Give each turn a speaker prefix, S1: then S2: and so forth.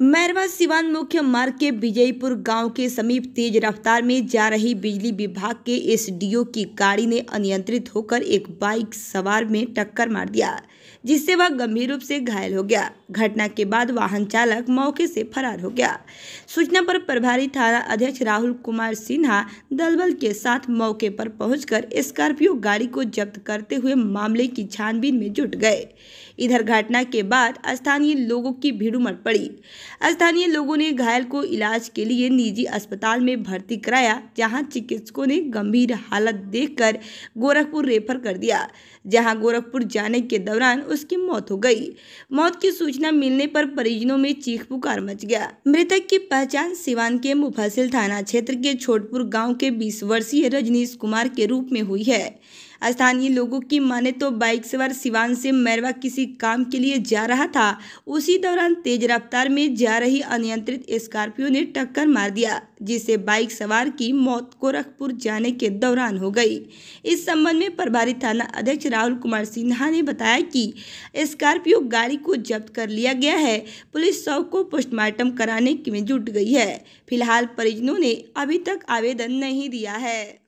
S1: मैरवा सिवान मुख्य मार्ग के विजयपुर गांव के समीप तेज रफ्तार में जा रही बिजली विभाग के एसडीओ की गाड़ी ने अनियंत्रित होकर एक बाइक सवार में टक्कर मार दिया जिससे वह गंभीर रूप से घायल हो गया घटना के बाद वाहन चालक मौके से फरार हो गया सूचना पर प्रभारी थाना अध्यक्ष राहुल कुमार सिन्हा दलबल के साथ मौके पर पहुंचकर स्कॉर्पियो गाड़ी को जब्त करते हुए मामले की छानबीन में जुट गए इधर घटना के बाद स्थानीय लोगों की भीड़ उमड़ पड़ी स्थानीय लोगों ने घायल को इलाज के लिए निजी अस्पताल में भर्ती कराया जहां चिकित्सकों ने गंभीर हालत देखकर गोरखपुर रेफर कर दिया जहां गोरखपुर जाने के दौरान उसकी मौत हो गई मौत की सूचना मिलने पर परिजनों में चीख पुकार मच गया मृतक की पहचान सिवान के मुफसिल थाना क्षेत्र के छोटपुर गाँव के बीस वर्षीय रजनीश कुमार के रूप में हुई है स्थानीय लोगों की माने तो बाइक सवार सिवान से मैरवा किसी काम के लिए जा रहा था उसी दौरान तेज रफ्तार में जा रही अनियंत्रित स्कॉर्पियो ने टक्कर मार दिया जिससे बाइक सवार की मौत गोरखपुर जाने के दौरान हो गई इस संबंध में प्रभारी थाना अध्यक्ष राहुल कुमार सिन्हा ने बताया कि स्कॉर्पियो गाड़ी को जब्त कर लिया गया है पुलिस शव को पोस्टमार्टम कराने में जुट गई है फिलहाल परिजनों ने अभी तक आवेदन नहीं दिया है